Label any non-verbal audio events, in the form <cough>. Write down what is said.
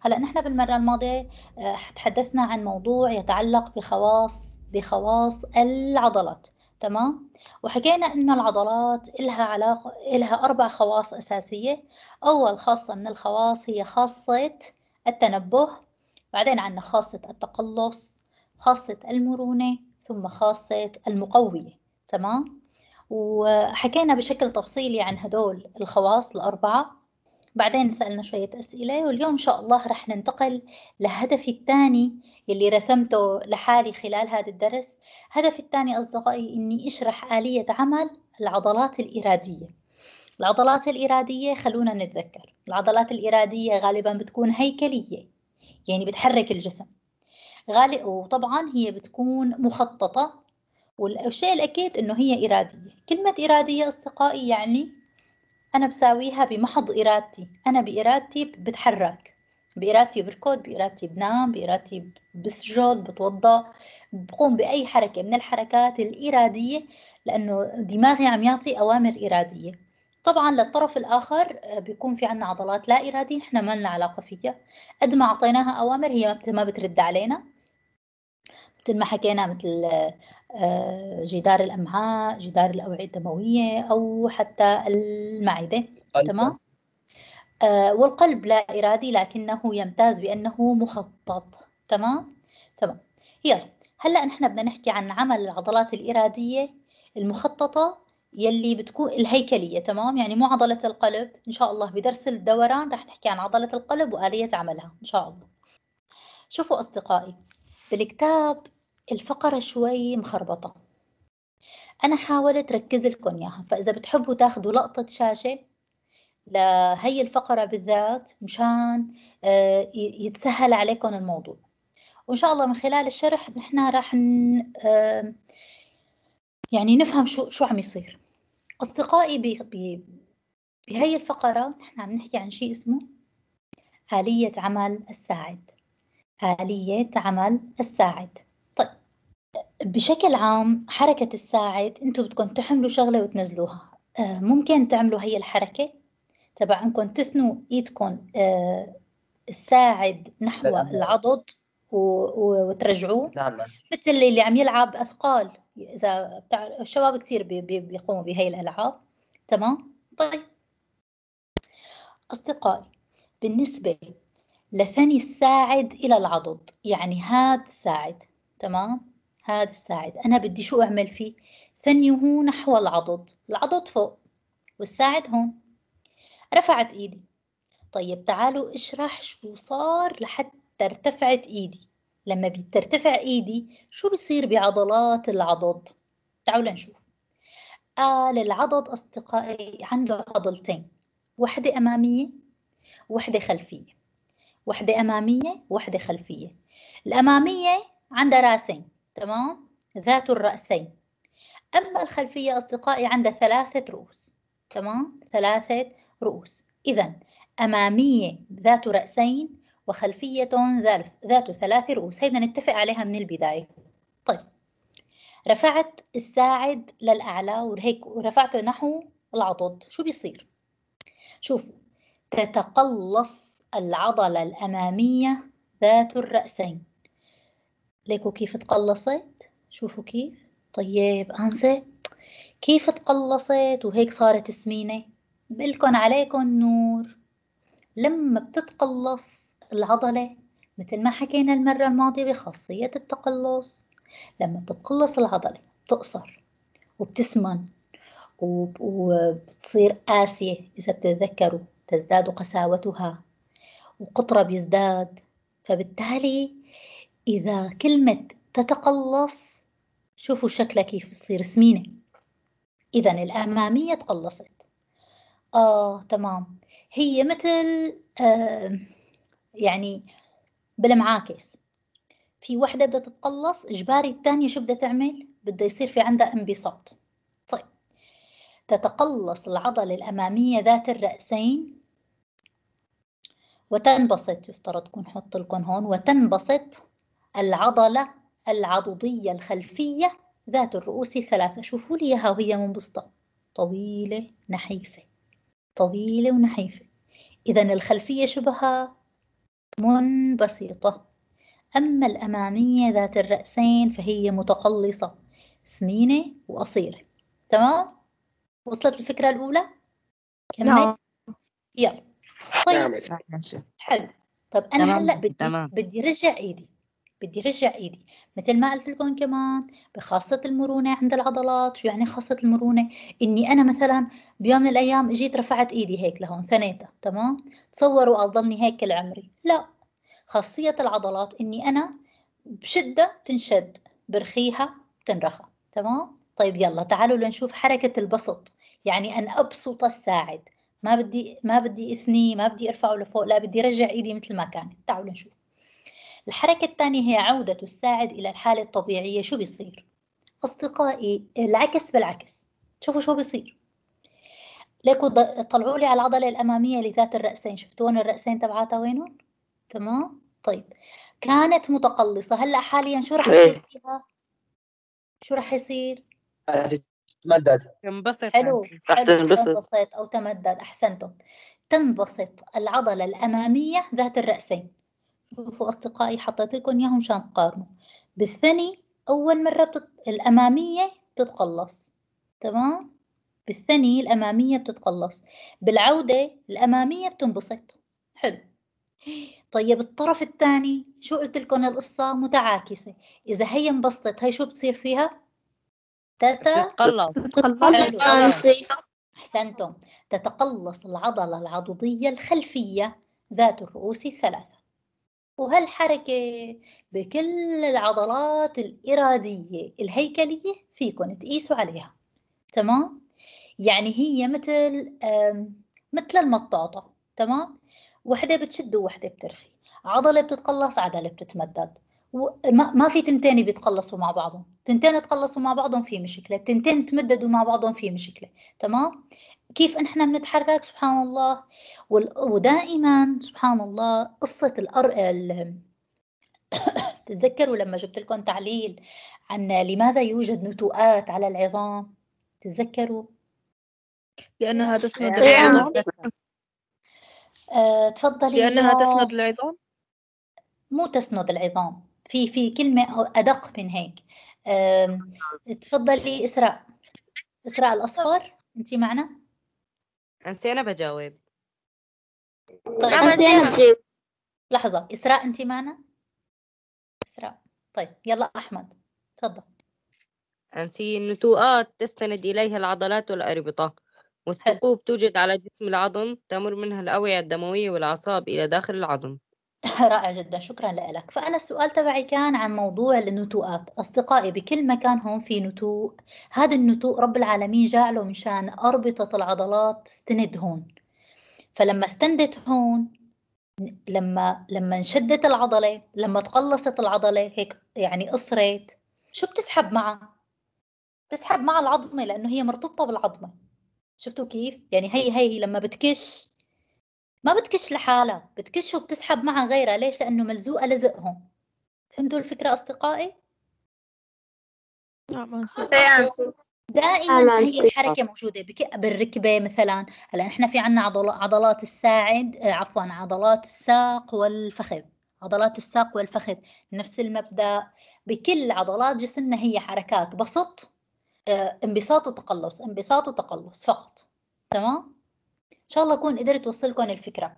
هلا نحن بالمره الماضيه آه، تحدثنا عن موضوع يتعلق بخواص بخواص العضلات تمام وحكينا انه العضلات لها علاقه لها اربع خواص اساسيه اول خاصه من الخواص هي خاصه التنبه بعدين عندنا خاصه التقلص خاصه المرونه ثم خاصه المقويه تمام وحكينا بشكل تفصيلي عن هدول الخواص الاربعه بعدين سألنا شوية أسئلة واليوم إن شاء الله رح ننتقل لهدفي الثاني اللي رسمته لحالي خلال هذا الدرس هدفي الثاني أصدقائي إني أشرح آلية عمل العضلات الإرادية العضلات الإرادية خلونا نتذكر العضلات الإرادية غالبا بتكون هيكلية يعني بتحرك الجسم غالب وطبعا هي بتكون مخططة والشيء الأكيد إنه هي إرادية كلمة إرادية أصدقائي يعني أنا بساويها بمحض إرادتي أنا بإرادتي بتحرك بإرادتي بركض بإرادتي بنام بإرادتي بسجد بتوضأ بقوم بأي حركة من الحركات الإرادية لأنه دماغي عم يعطي أوامر إرادية طبعا للطرف الآخر آه، بيكون في عنا عضلات لا إرادية إحنا ما لنا علاقة فيها قد ما أعطيناها أوامر هي ما بترد علينا مثل ما حكينا مثل آه، جدار الامعاء جدار الاوعيه الدمويه او حتى المعده تمام آه، والقلب لا ارادي لكنه يمتاز بانه مخطط تمام تمام يلا هلا نحن بدنا نحكي عن عمل العضلات الاراديه المخططه يلي بتكون الهيكليه تمام يعني مو عضله القلب ان شاء الله بدرس الدوران رح نحكي عن عضله القلب واليه عملها ان شاء الله شوفوا اصدقائي بالكتاب الفقرة شوي مخربطة أنا حاولت ركز لكم إياها فإذا بتحبوا تاخدوا لقطة شاشة لهي الفقرة بالذات مشان آه، يتسهل عليكم الموضوع وإن شاء الله من خلال الشرح نحن راح آه، يعني نفهم شو شو عم يصير أصدقائي بهي الفقرة نحن عم نحكي عن شيء اسمه آلية عمل الساعد آلية عمل الساعد بشكل عام حركة الساعد أنتم بدكم تحملوا شغلة وتنزلوها آه، ممكن تعملوا هي الحركة تبع انكم تثنوا ايدكم آه، الساعد نحو العضد وترجعوه نعم،, نعم. مثل اللي عم يلعب اثقال اذا بتاع الشباب كثير بيقوموا بهي الالعاب تمام طيب اصدقائي بالنسبة لثني الساعد الى العضد يعني هاد ساعد تمام هذا الساعد أنا بدي شو أعمل فيه ثنيه نحو العضد العضد فوق والساعد هون رفعت إيدي طيب تعالوا اشرح شو صار لحتى ارتفعت إيدي لما بترتفع إيدي شو بصير بعضلات العضد تعالوا نشوف قال آه، العضد أصدقائي عنده عضلتين وحدة أمامية وحدة خلفية وحدة أمامية وحدة خلفية الأمامية عندها راسين تمام ذات الرأسين أما الخلفية أصدقائي عندها ثلاثة رؤوس تمام ثلاثة رؤوس إذا أمامية ذات رأسين وخلفية ذات ثلاث رؤوس هيدا نتفق عليها من البداية طيب رفعت الساعد للأعلى وهيك ورفعته نحو العضد شو بيصير شوفوا تتقلص العضلة الأمامية ذات الرأسين ليكو كيف تقلصت شوفوا كيف طيب أنسة كيف تقلصت وهيك صارت سمينة بلكن عليكم النور لما بتتقلص العضلة مثل ما حكينا المرة الماضية بخاصية التقلص لما بتتقلص العضلة بتقصر وبتسمن وبتصير قاسية إذا بتتذكروا تزداد قساوتها وقطرة بيزداد فبالتالي إذا كلمة تتقلص شوفوا شكلها كيف بتصير سمينة إذا الأمامية تقلصت آه تمام هي مثل آه يعني بالمعاكس في وحدة بدها تتقلص إجباري الثانية شو بدها تعمل؟ بدها يصير في عندها انبساط طيب تتقلص العضلة الأمامية ذات الرأسين وتنبسط يفترض تكون حط لكم هون وتنبسط العضلة العضدية الخلفية ذات الرؤوس الثلاثة شوفوا لي إياها وهي منبسطة طويلة نحيفة طويلة ونحيفة إذا الخلفية شبهها منبسطة أما الأمامية ذات الرأسين فهي متقلصة سمينة وقصيرة تمام؟ وصلت الفكرة الأولى؟ كمل نعم يلا طيب نعم حلو طب أنا هلأ بدي بدي رجع إيدي بدي رجع ايدي مثل ما قلت لكم كمان بخاصة المرونة عند العضلات شو يعني خاصة المرونة اني انا مثلا بيوم من الايام اجيت رفعت ايدي هيك لهون ثنيتها تمام تصوروا اضلني هيك كل عمري لا خاصية العضلات اني انا بشدة تنشد برخيها تنرخى تمام طيب يلا تعالوا لنشوف حركة البسط يعني ان ابسط الساعد ما بدي ما بدي اثني ما بدي ارفعه لفوق لا بدي رجع ايدي مثل ما كانت تعالوا نشوف الحركة الثانية هي عودة الساعد إلى الحالة الطبيعية شو بيصير؟ أصدقائي العكس بالعكس شوفوا شو بيصير ليكوا طلعوا لي على العضلة الأمامية لذات الرأسين شفتون الرأسين تبعاتها وينهم؟ تمام؟ طيب كانت متقلصة هلأ حاليا شو رح يصير إيه. فيها؟ شو رح يصير؟ تمدد تنبسط حلو تنبسط أو تمدد أحسنتم تنبسط العضلة الأمامية ذات الرأسين شوفوا أصدقائي حطيت لكم إياهم مشان تقارنوا بالثاني أول مرة بتت... الأمامية بتتقلص تمام بالثاني الأمامية بتتقلص بالعودة الأمامية بتنبسط حلو طيب الطرف الثاني شو قلت لكم القصة متعاكسة إذا هي انبسطت هي شو بتصير فيها تتقلص أحسنتم تتقلص العضلة العضدية الخلفية ذات الرؤوس الثلاثة وهالحركة بكل العضلات الإرادية الهيكلية فيكم تقيسوا عليها تمام؟ يعني هي مثل مثل المطاطة تمام؟ وحدة بتشد وحدة بترخي عضلة بتتقلص عضلة بتتمدد ما, ما في تنتين بيتقلصوا مع بعضهم تنتين تقلصوا مع بعضهم في مشكلة تنتين تمددوا مع بعضهم في مشكلة تمام؟ كيف نحن بنتحرك سبحان الله ودائما سبحان الله قصة الأر... <coughs> تتذكروا لما جبت لكم تعليل عن لماذا يوجد نتوءات على العظام تتذكروا لأنها تسند العظام آه، تفضلي لأنها تسند العظام مو تسند العظام في في كلمة أدق من هيك تفضلي إسراء إسراء الأصفر أنت معنا انسي انا بجاوب طيب انت انا لحظة إسراء أنت معنا؟ إسراء طيب يلا أحمد تفضل أنسي النتوءات تستند إليها العضلات والأربطة والثقوب توجد على جسم العظم تمر منها الأوعية الدموية والأعصاب إلى داخل العظم <laughs> رائع جدا شكرا لك فأنا السؤال تبعي كان عن موضوع النتوءات أصدقائي بكل مكان هون في نتوء هذا النتوء رب العالمين جعله مشان أربطة العضلات تستند هون فلما استندت هون لما لما انشدت العضلة لما تقلصت العضلة هيك يعني قصرت شو بتسحب معها؟ بتسحب مع العظمة لأنه هي مرتبطة بالعظمة شفتوا كيف؟ يعني هي هي لما بتكش ما بتكش لحالها بتكش وبتسحب معها غيرها ليش لانه ملزوقه لزقهم فهمتوا الفكره اصدقائي دائما هي الحركه موجوده بالركبه مثلا هلا نحن في عنا عضلات الساعد آه، عفوا عضلات الساق والفخذ عضلات الساق والفخذ نفس المبدا بكل عضلات جسمنا هي حركات بسط آه، انبساط وتقلص انبساط وتقلص فقط تمام شاء الله أكون قدرت أوصلكم الفكرة